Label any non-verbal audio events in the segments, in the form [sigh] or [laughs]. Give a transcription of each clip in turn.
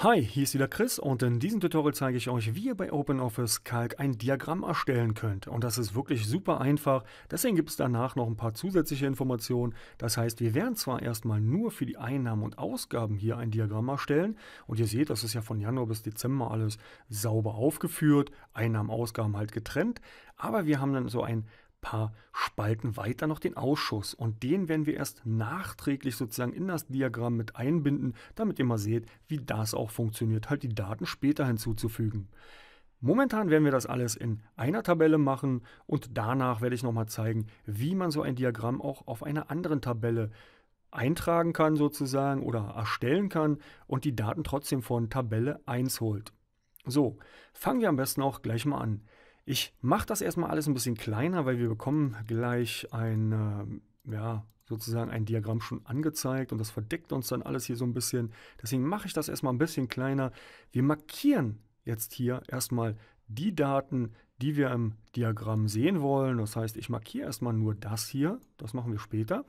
Hi, hier ist wieder Chris und in diesem Tutorial zeige ich euch, wie ihr bei OpenOffice Calc ein Diagramm erstellen könnt. Und das ist wirklich super einfach, deswegen gibt es danach noch ein paar zusätzliche Informationen. Das heißt, wir werden zwar erstmal nur für die Einnahmen und Ausgaben hier ein Diagramm erstellen und ihr seht, das ist ja von Januar bis Dezember alles sauber aufgeführt, Einnahmen, Ausgaben halt getrennt, aber wir haben dann so ein paar Spalten weiter noch den Ausschuss und den werden wir erst nachträglich sozusagen in das Diagramm mit einbinden, damit ihr mal seht, wie das auch funktioniert, halt die Daten später hinzuzufügen. Momentan werden wir das alles in einer Tabelle machen und danach werde ich nochmal zeigen, wie man so ein Diagramm auch auf einer anderen Tabelle eintragen kann sozusagen oder erstellen kann und die Daten trotzdem von Tabelle 1 holt. So, fangen wir am besten auch gleich mal an. Ich mache das erstmal alles ein bisschen kleiner, weil wir bekommen gleich ein, äh, ja, sozusagen ein Diagramm schon angezeigt und das verdeckt uns dann alles hier so ein bisschen. Deswegen mache ich das erstmal ein bisschen kleiner. Wir markieren jetzt hier erstmal die Daten, die wir im Diagramm sehen wollen. Das heißt, ich markiere erstmal nur das hier. Das machen wir später.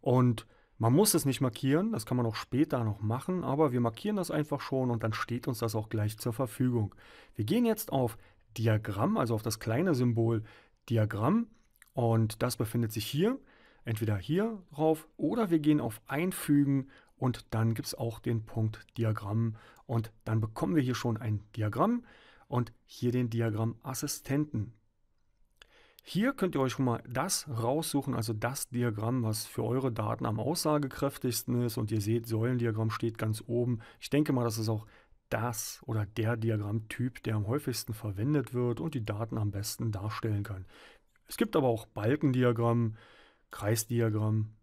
Und man muss es nicht markieren, das kann man auch später noch machen, aber wir markieren das einfach schon und dann steht uns das auch gleich zur Verfügung. Wir gehen jetzt auf Diagramm, also auf das kleine Symbol Diagramm. Und das befindet sich hier, entweder hier drauf oder wir gehen auf Einfügen und dann gibt es auch den Punkt Diagramm und dann bekommen wir hier schon ein Diagramm und hier den Diagramm Assistenten. Hier könnt ihr euch schon mal das raussuchen, also das Diagramm, was für eure Daten am aussagekräftigsten ist. Und ihr seht, Säulendiagramm steht ganz oben. Ich denke mal, das ist auch das oder der Diagrammtyp, der am häufigsten verwendet wird und die Daten am besten darstellen kann. Es gibt aber auch Balkendiagramm, Kreisdiagramm.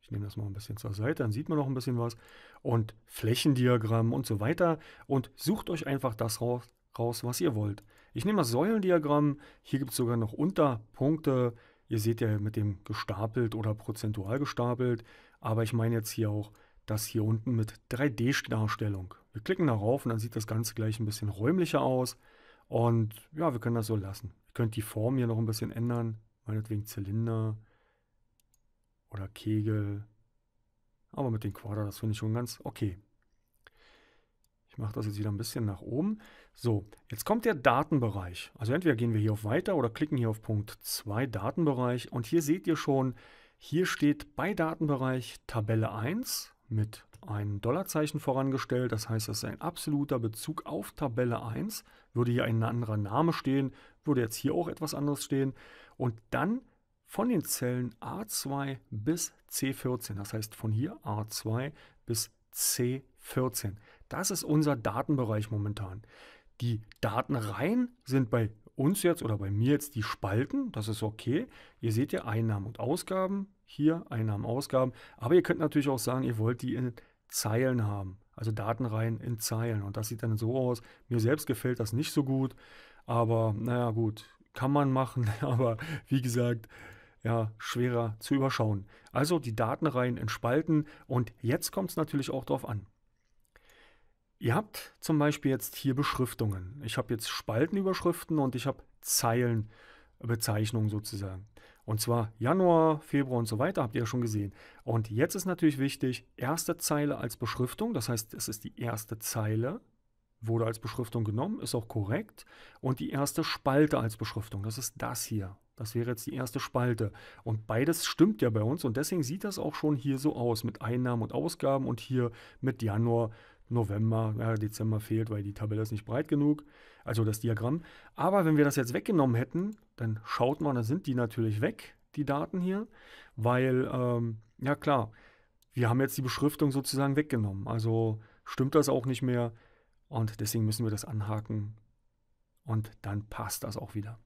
Ich nehme das mal ein bisschen zur Seite, dann sieht man noch ein bisschen was. Und Flächendiagramm und so weiter. Und sucht euch einfach das raus, was ihr wollt. Ich nehme das Säulendiagramm. Hier gibt es sogar noch Unterpunkte. Ihr seht ja mit dem gestapelt oder prozentual gestapelt. Aber ich meine jetzt hier auch das hier unten mit 3D-Darstellung. Wir klicken darauf und dann sieht das Ganze gleich ein bisschen räumlicher aus. Und ja, wir können das so lassen. Ihr könnt die Form hier noch ein bisschen ändern. Meinetwegen Zylinder oder Kegel. Aber mit den Quader, das finde ich schon ganz okay. Ich mache das jetzt wieder ein bisschen nach oben. So, jetzt kommt der Datenbereich. Also entweder gehen wir hier auf Weiter oder klicken hier auf Punkt 2 Datenbereich. Und hier seht ihr schon, hier steht bei Datenbereich Tabelle 1 mit ein Dollarzeichen vorangestellt, das heißt, das ist ein absoluter Bezug auf Tabelle 1. Würde hier ein anderer Name stehen, würde jetzt hier auch etwas anderes stehen. Und dann von den Zellen A2 bis C14, das heißt von hier A2 bis C14. Das ist unser Datenbereich momentan. Die Datenreihen sind bei uns jetzt oder bei mir jetzt die Spalten, das ist okay. Ihr seht ja Einnahmen und Ausgaben, hier Einnahmen, Ausgaben, aber ihr könnt natürlich auch sagen, ihr wollt die in Zeilen haben, also Datenreihen in Zeilen. Und das sieht dann so aus. Mir selbst gefällt das nicht so gut, aber naja, gut, kann man machen, [laughs] aber wie gesagt, ja, schwerer zu überschauen. Also die Datenreihen in Spalten und jetzt kommt es natürlich auch darauf an. Ihr habt zum Beispiel jetzt hier Beschriftungen. Ich habe jetzt Spaltenüberschriften und ich habe Zeilenüberschriften. Bezeichnung sozusagen. Und zwar Januar, Februar und so weiter, habt ihr ja schon gesehen. Und jetzt ist natürlich wichtig, erste Zeile als Beschriftung, das heißt, es ist die erste Zeile, wurde als Beschriftung genommen, ist auch korrekt. Und die erste Spalte als Beschriftung, das ist das hier. Das wäre jetzt die erste Spalte. Und beides stimmt ja bei uns und deswegen sieht das auch schon hier so aus mit Einnahmen und Ausgaben und hier mit Januar, November, ja, Dezember fehlt, weil die Tabelle ist nicht breit genug also das Diagramm. Aber wenn wir das jetzt weggenommen hätten, dann schaut man, dann sind die natürlich weg, die Daten hier, weil, ähm, ja klar, wir haben jetzt die Beschriftung sozusagen weggenommen. Also stimmt das auch nicht mehr und deswegen müssen wir das anhaken und dann passt das auch wieder.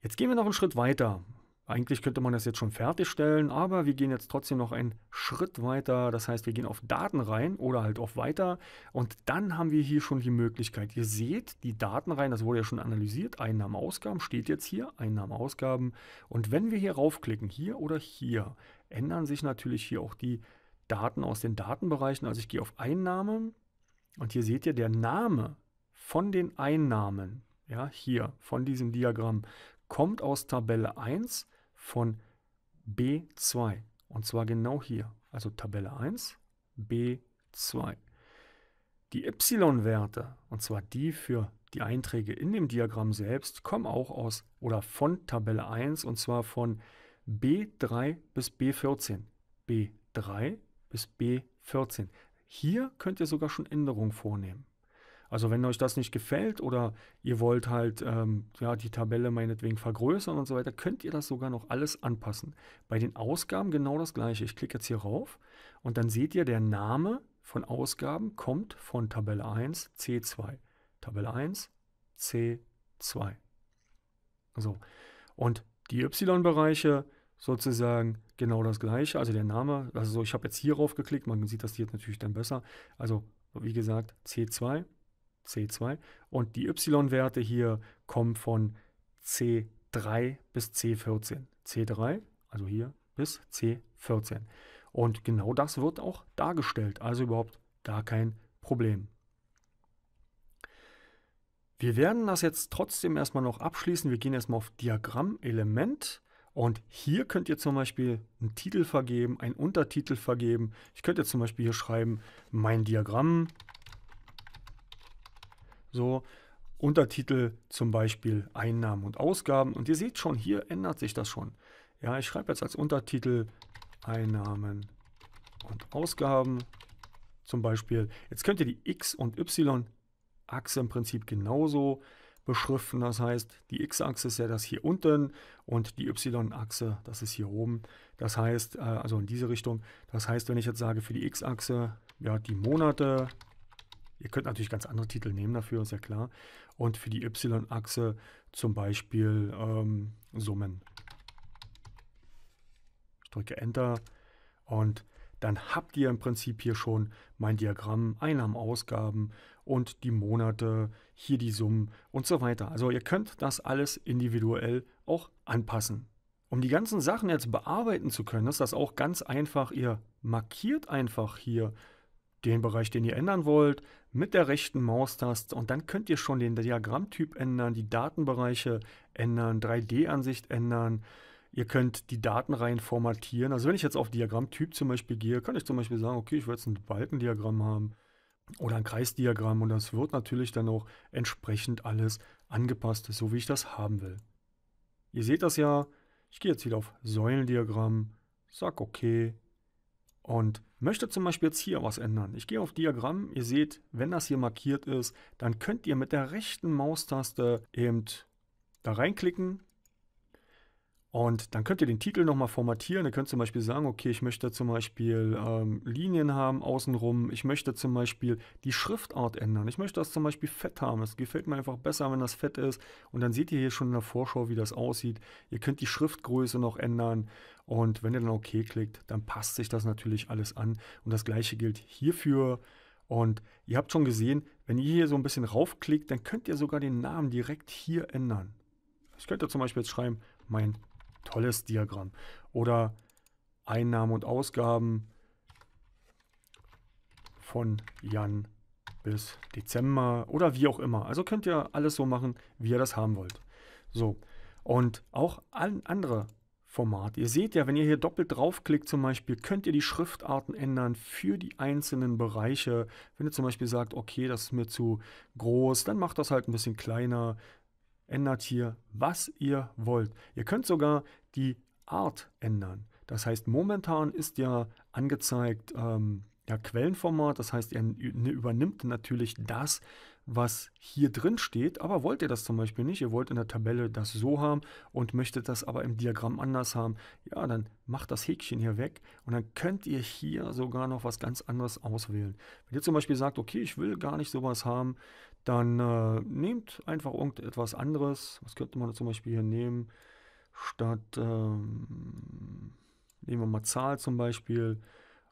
Jetzt gehen wir noch einen Schritt weiter. Eigentlich könnte man das jetzt schon fertigstellen, aber wir gehen jetzt trotzdem noch einen Schritt weiter. Das heißt, wir gehen auf Daten rein oder halt auf Weiter und dann haben wir hier schon die Möglichkeit. Ihr seht die Daten rein, das wurde ja schon analysiert. Einnahmen, Ausgaben steht jetzt hier, Einnahmen, Ausgaben. Und wenn wir hier raufklicken, hier oder hier, ändern sich natürlich hier auch die Daten aus den Datenbereichen. Also ich gehe auf Einnahmen und hier seht ihr der Name von den Einnahmen, ja, hier von diesem Diagramm, kommt aus Tabelle 1 von B2. Und zwar genau hier. Also Tabelle 1, B2. Die Y-Werte, und zwar die für die Einträge in dem Diagramm selbst, kommen auch aus oder von Tabelle 1 und zwar von B3 bis B14. B3 bis B14. Hier könnt ihr sogar schon Änderungen vornehmen. Also wenn euch das nicht gefällt oder ihr wollt halt ähm, ja, die Tabelle meinetwegen vergrößern und so weiter, könnt ihr das sogar noch alles anpassen. Bei den Ausgaben genau das gleiche. Ich klicke jetzt hier rauf und dann seht ihr, der Name von Ausgaben kommt von Tabelle 1 C2. Tabelle 1 C2. So. Und die Y-Bereiche sozusagen genau das gleiche. Also der Name, also ich habe jetzt hier rauf geklickt, man sieht das hier natürlich dann besser. Also wie gesagt, C2 C2. Und die Y-Werte hier kommen von C3 bis C14. C3, also hier bis C14. Und genau das wird auch dargestellt, also überhaupt gar kein Problem. Wir werden das jetzt trotzdem erstmal noch abschließen. Wir gehen erstmal auf Diagramm, Element. Und hier könnt ihr zum Beispiel einen Titel vergeben, einen Untertitel vergeben. Ich könnte jetzt zum Beispiel hier schreiben, mein Diagramm so, Untertitel zum Beispiel Einnahmen und Ausgaben. Und ihr seht schon, hier ändert sich das schon. Ja, ich schreibe jetzt als Untertitel Einnahmen und Ausgaben zum Beispiel. Jetzt könnt ihr die X- und Y-Achse im Prinzip genauso beschriften. Das heißt, die X-Achse ist ja das hier unten und die Y-Achse, das ist hier oben. Das heißt, äh, also in diese Richtung. Das heißt, wenn ich jetzt sage für die X-Achse, ja, die Monate Ihr könnt natürlich ganz andere Titel nehmen dafür, ist ja klar. Und für die Y-Achse zum Beispiel ähm, Summen. Ich drücke Enter und dann habt ihr im Prinzip hier schon mein Diagramm, Einnahmen, Ausgaben und die Monate, hier die Summen und so weiter. Also ihr könnt das alles individuell auch anpassen. Um die ganzen Sachen jetzt bearbeiten zu können, ist das auch ganz einfach. Ihr markiert einfach hier den Bereich, den ihr ändern wollt, mit der rechten Maustaste und dann könnt ihr schon den Diagrammtyp ändern, die Datenbereiche ändern, 3D-Ansicht ändern. Ihr könnt die Datenreihen formatieren. Also wenn ich jetzt auf Diagrammtyp zum Beispiel gehe, kann ich zum Beispiel sagen, okay, ich will jetzt ein Balkendiagramm haben oder ein Kreisdiagramm und das wird natürlich dann auch entsprechend alles angepasst, so wie ich das haben will. Ihr seht das ja, ich gehe jetzt wieder auf Säulendiagramm, sag okay, und möchte zum Beispiel jetzt hier was ändern. Ich gehe auf Diagramm, ihr seht, wenn das hier markiert ist, dann könnt ihr mit der rechten Maustaste eben da reinklicken und dann könnt ihr den Titel nochmal formatieren. Ihr könnt zum Beispiel sagen, okay, ich möchte zum Beispiel ähm, Linien haben außenrum. Ich möchte zum Beispiel die Schriftart ändern. Ich möchte das zum Beispiel fett haben. Es gefällt mir einfach besser, wenn das fett ist. Und dann seht ihr hier schon in der Vorschau, wie das aussieht. Ihr könnt die Schriftgröße noch ändern. Und wenn ihr dann OK klickt, dann passt sich das natürlich alles an. Und das gleiche gilt hierfür. Und ihr habt schon gesehen, wenn ihr hier so ein bisschen raufklickt, dann könnt ihr sogar den Namen direkt hier ändern. Ich könnte zum Beispiel jetzt schreiben, mein Tolles Diagramm. Oder Einnahmen und Ausgaben von Jan bis Dezember oder wie auch immer. Also könnt ihr alles so machen, wie ihr das haben wollt. So, und auch ein andere Format. Ihr seht ja, wenn ihr hier doppelt draufklickt zum Beispiel, könnt ihr die Schriftarten ändern für die einzelnen Bereiche. Wenn ihr zum Beispiel sagt, okay, das ist mir zu groß, dann macht das halt ein bisschen kleiner ändert hier, was ihr wollt. Ihr könnt sogar die Art ändern. Das heißt, momentan ist ja angezeigt ähm, ja, Quellenformat, das heißt, ihr übernimmt natürlich das, was hier drin steht, aber wollt ihr das zum Beispiel nicht, ihr wollt in der Tabelle das so haben und möchtet das aber im Diagramm anders haben, ja, dann macht das Häkchen hier weg und dann könnt ihr hier sogar noch was ganz anderes auswählen. Wenn ihr zum Beispiel sagt, okay, ich will gar nicht sowas haben, dann äh, nehmt einfach irgendetwas anderes. Was könnte man zum Beispiel hier nehmen? Statt, ähm, nehmen wir mal Zahl zum Beispiel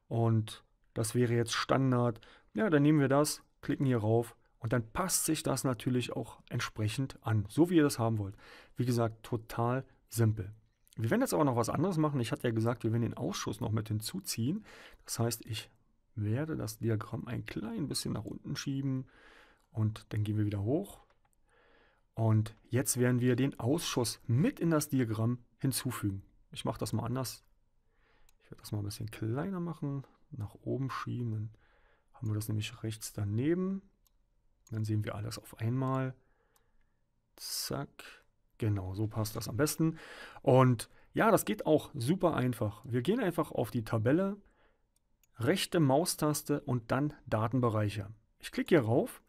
und das wäre jetzt Standard. Ja, dann nehmen wir das, klicken hier rauf und dann passt sich das natürlich auch entsprechend an, so wie ihr das haben wollt. Wie gesagt, total simpel. Wir werden jetzt aber noch was anderes machen. Ich hatte ja gesagt, wir werden den Ausschuss noch mit hinzuziehen. Das heißt, ich werde das Diagramm ein klein bisschen nach unten schieben und dann gehen wir wieder hoch. Und jetzt werden wir den Ausschuss mit in das Diagramm hinzufügen. Ich mache das mal anders. Ich werde das mal ein bisschen kleiner machen, nach oben schieben. Dann haben wir das nämlich rechts daneben. Dann sehen wir alles auf einmal. Zack. Genau, so passt das am besten. Und ja, das geht auch super einfach. Wir gehen einfach auf die Tabelle, rechte Maustaste und dann Datenbereiche. Ich klicke hier rauf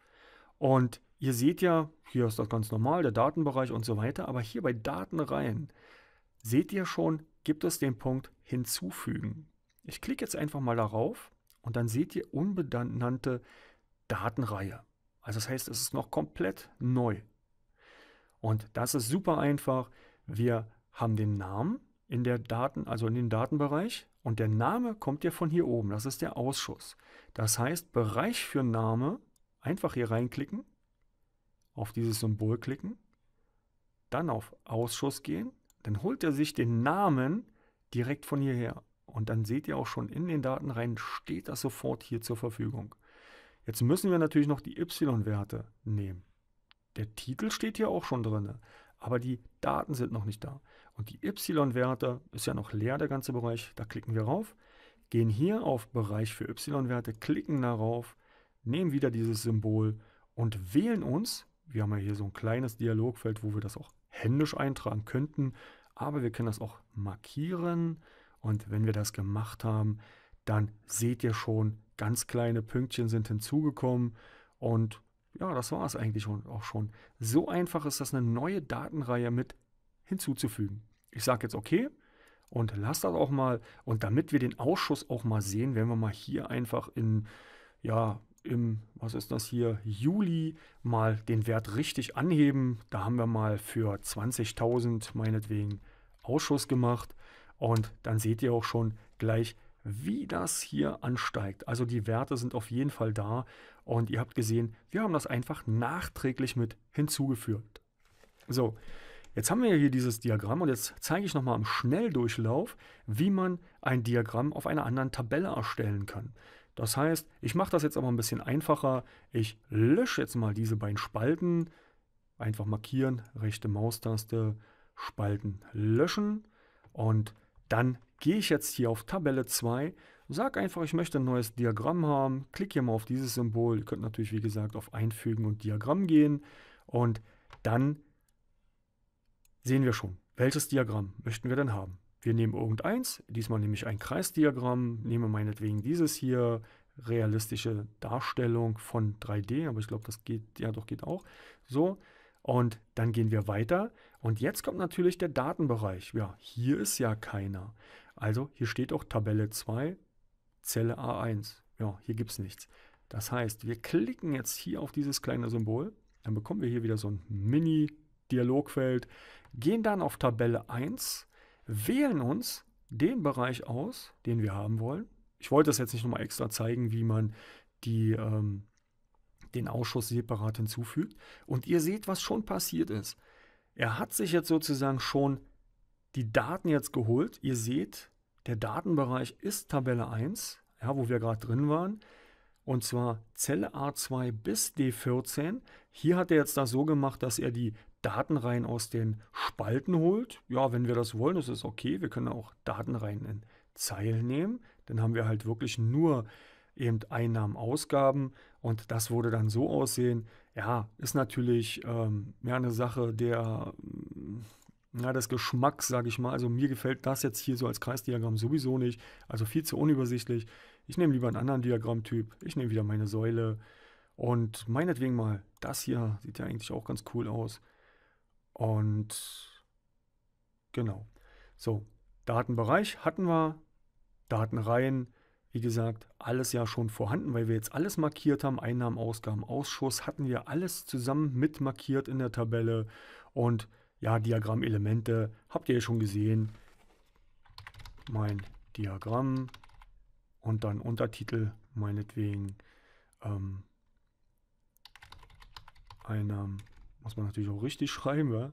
und ihr seht ja, hier ist das ganz normal, der Datenbereich und so weiter, aber hier bei Datenreihen seht ihr schon, gibt es den Punkt hinzufügen. Ich klicke jetzt einfach mal darauf und dann seht ihr unbenannte Datenreihe. Also das heißt, es ist noch komplett neu. Und das ist super einfach. Wir haben den Namen in der Daten, also in den Datenbereich und der Name kommt ja von hier oben. Das ist der Ausschuss. Das heißt, Bereich für Name einfach hier reinklicken, auf dieses Symbol klicken, dann auf Ausschuss gehen, dann holt er sich den Namen direkt von hierher. Und dann seht ihr auch schon in den Daten rein, steht das sofort hier zur Verfügung. Jetzt müssen wir natürlich noch die y-Werte nehmen. Der Titel steht hier auch schon drin, aber die Daten sind noch nicht da. Und die y-Werte ist ja noch leer, der ganze Bereich. Da klicken wir rauf, gehen hier auf Bereich für y-Werte, klicken darauf, nehmen wieder dieses Symbol und wählen uns. Wir haben ja hier so ein kleines Dialogfeld, wo wir das auch händisch eintragen könnten, aber wir können das auch markieren. Und wenn wir das gemacht haben, dann seht ihr schon, ganz kleine Pünktchen sind hinzugekommen und ja, das war es eigentlich auch schon. So einfach ist das, eine neue Datenreihe mit hinzuzufügen. Ich sage jetzt okay und lasse das auch mal. Und damit wir den Ausschuss auch mal sehen, werden wir mal hier einfach in, ja, im, was ist das hier, Juli mal den Wert richtig anheben. Da haben wir mal für 20.000 meinetwegen Ausschuss gemacht. Und dann seht ihr auch schon gleich, wie das hier ansteigt. Also die Werte sind auf jeden Fall da und ihr habt gesehen, wir haben das einfach nachträglich mit hinzugefügt. So, jetzt haben wir hier dieses Diagramm und jetzt zeige ich nochmal im Schnelldurchlauf, wie man ein Diagramm auf einer anderen Tabelle erstellen kann. Das heißt, ich mache das jetzt aber ein bisschen einfacher. Ich lösche jetzt mal diese beiden Spalten. Einfach markieren, rechte Maustaste, Spalten löschen und dann gehe ich jetzt hier auf Tabelle 2, sage einfach, ich möchte ein neues Diagramm haben, klicke hier mal auf dieses Symbol. Ihr könnt natürlich, wie gesagt, auf Einfügen und Diagramm gehen und dann sehen wir schon, welches Diagramm möchten wir denn haben. Wir nehmen irgendeins, diesmal nehme ich ein Kreisdiagramm, nehme meinetwegen dieses hier, realistische Darstellung von 3D, aber ich glaube, das geht, ja doch, geht auch. So, und dann gehen wir weiter. Und jetzt kommt natürlich der Datenbereich. Ja, hier ist ja keiner. Also hier steht auch Tabelle 2, Zelle A1. Ja, hier gibt es nichts. Das heißt, wir klicken jetzt hier auf dieses kleine Symbol. Dann bekommen wir hier wieder so ein Mini-Dialogfeld. Gehen dann auf Tabelle 1, wählen uns den Bereich aus, den wir haben wollen. Ich wollte das jetzt nicht nochmal extra zeigen, wie man die ähm, den Ausschuss separat hinzufügt. Und ihr seht, was schon passiert ist. Er hat sich jetzt sozusagen schon die Daten jetzt geholt. Ihr seht, der Datenbereich ist Tabelle 1, ja, wo wir gerade drin waren. Und zwar Zelle A2 bis D14. Hier hat er jetzt das so gemacht, dass er die Datenreihen aus den Spalten holt. Ja, wenn wir das wollen, ist es okay. Wir können auch Datenreihen in Zeilen nehmen. Dann haben wir halt wirklich nur eben Einnahmen, Ausgaben und das würde dann so aussehen. Ja, ist natürlich ähm, mehr eine Sache der, mm, ja, des Geschmacks, sage ich mal. Also mir gefällt das jetzt hier so als Kreisdiagramm sowieso nicht. Also viel zu unübersichtlich. Ich nehme lieber einen anderen Diagrammtyp. Ich nehme wieder meine Säule. Und meinetwegen mal, das hier sieht ja eigentlich auch ganz cool aus. Und genau. So, Datenbereich hatten wir. Datenreihen wie gesagt, alles ja schon vorhanden, weil wir jetzt alles markiert haben. Einnahmen, Ausgaben, Ausschuss hatten wir alles zusammen mit markiert in der Tabelle. Und ja, Diagrammelemente habt ihr ja schon gesehen. Mein Diagramm und dann Untertitel meinetwegen. Ähm, Einnahmen muss man natürlich auch richtig [laughs] schreiben. Ja?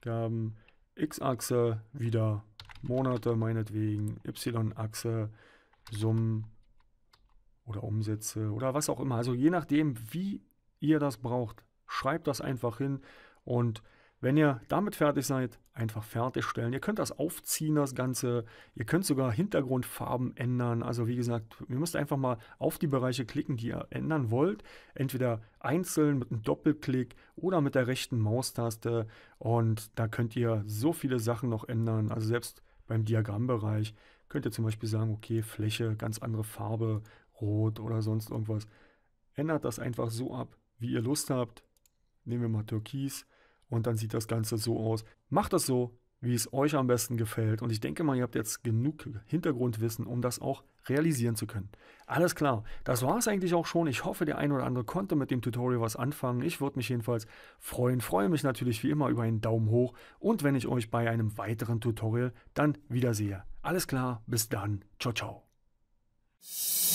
Gaben, X-Achse wieder Monate meinetwegen, Y-Achse, Summen oder Umsätze oder was auch immer. Also je nachdem, wie ihr das braucht, schreibt das einfach hin und wenn ihr damit fertig seid, einfach fertigstellen. Ihr könnt das aufziehen, das Ganze. Ihr könnt sogar Hintergrundfarben ändern. Also wie gesagt, ihr müsst einfach mal auf die Bereiche klicken, die ihr ändern wollt. Entweder einzeln mit einem Doppelklick oder mit der rechten Maustaste. Und da könnt ihr so viele Sachen noch ändern. Also selbst beim Diagrammbereich könnt ihr zum Beispiel sagen, okay, Fläche, ganz andere Farbe, rot oder sonst irgendwas. Ändert das einfach so ab, wie ihr Lust habt. Nehmen wir mal Türkis und dann sieht das Ganze so aus. Macht das so, wie es euch am besten gefällt. Und ich denke mal, ihr habt jetzt genug Hintergrundwissen, um das auch realisieren zu können. Alles klar, das war es eigentlich auch schon. Ich hoffe, der ein oder andere konnte mit dem Tutorial was anfangen. Ich würde mich jedenfalls freuen. Freue mich natürlich wie immer über einen Daumen hoch und wenn ich euch bei einem weiteren Tutorial dann wiedersehe. Alles klar, bis dann. Ciao, ciao.